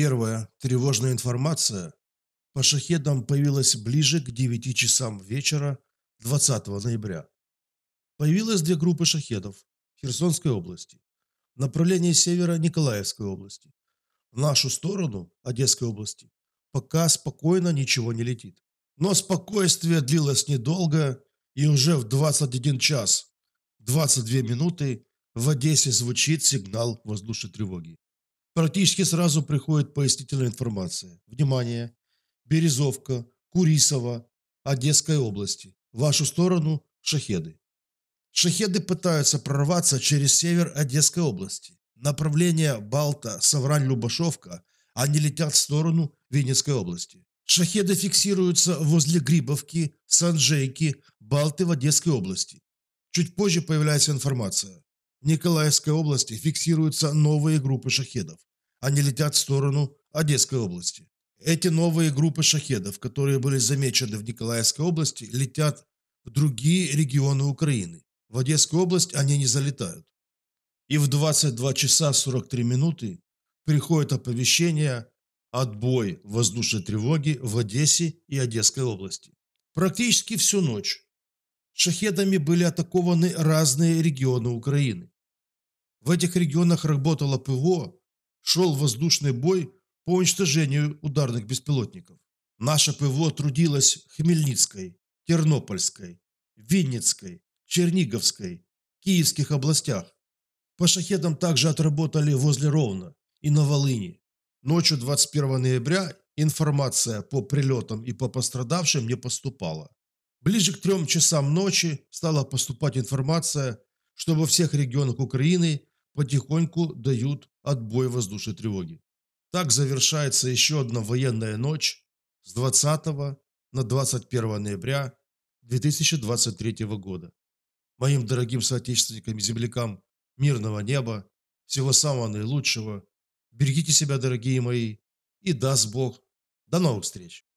Первая тревожная информация по шахедам появилась ближе к 9 часам вечера 20 ноября. Появилось две группы шахедов Херсонской области, направление севера Николаевской области. В нашу сторону, Одесской области, пока спокойно ничего не летит. Но спокойствие длилось недолго, и уже в 21 час 22 минуты в Одессе звучит сигнал воздушной тревоги. Практически сразу приходит пояснительная информация. Внимание! Березовка, Курисова, Одесской области. В вашу сторону шахеды. Шахеды пытаются прорваться через север Одесской области. Направление Балта, Саврань, Любашовка. Они летят в сторону Винницкой области. Шахеды фиксируются возле Грибовки, Санжейки, Балты в Одесской области. Чуть позже появляется информация. В Николаевской области фиксируются новые группы шахедов. Они летят в сторону Одесской области. Эти новые группы шахедов, которые были замечены в Николаевской области, летят в другие регионы Украины. В Одесскую область они не залетают. И в 22 часа 43 минуты приходит оповещение «Отбой воздушной тревоги в Одессе и Одесской области». Практически всю ночь шахедами были атакованы разные регионы Украины. В этих регионах работало ПВО, шел воздушный бой по уничтожению ударных беспилотников. Наше ПВО трудилось Хмельницкой, Тернопольской, Винницкой, Черниговской, Киевских областях. По шахедам также отработали возле Ровно и на Волыни. Ночью 21 ноября информация по прилетам и по пострадавшим не поступала. Ближе к трем часам ночи стала поступать информация, что во всех регионах Украины потихоньку дают отбой воздушной тревоги. Так завершается еще одна военная ночь с 20 на 21 ноября 2023 года. Моим дорогим соотечественникам и землякам мирного неба, всего самого наилучшего. Берегите себя, дорогие мои, и даст Бог. До новых встреч!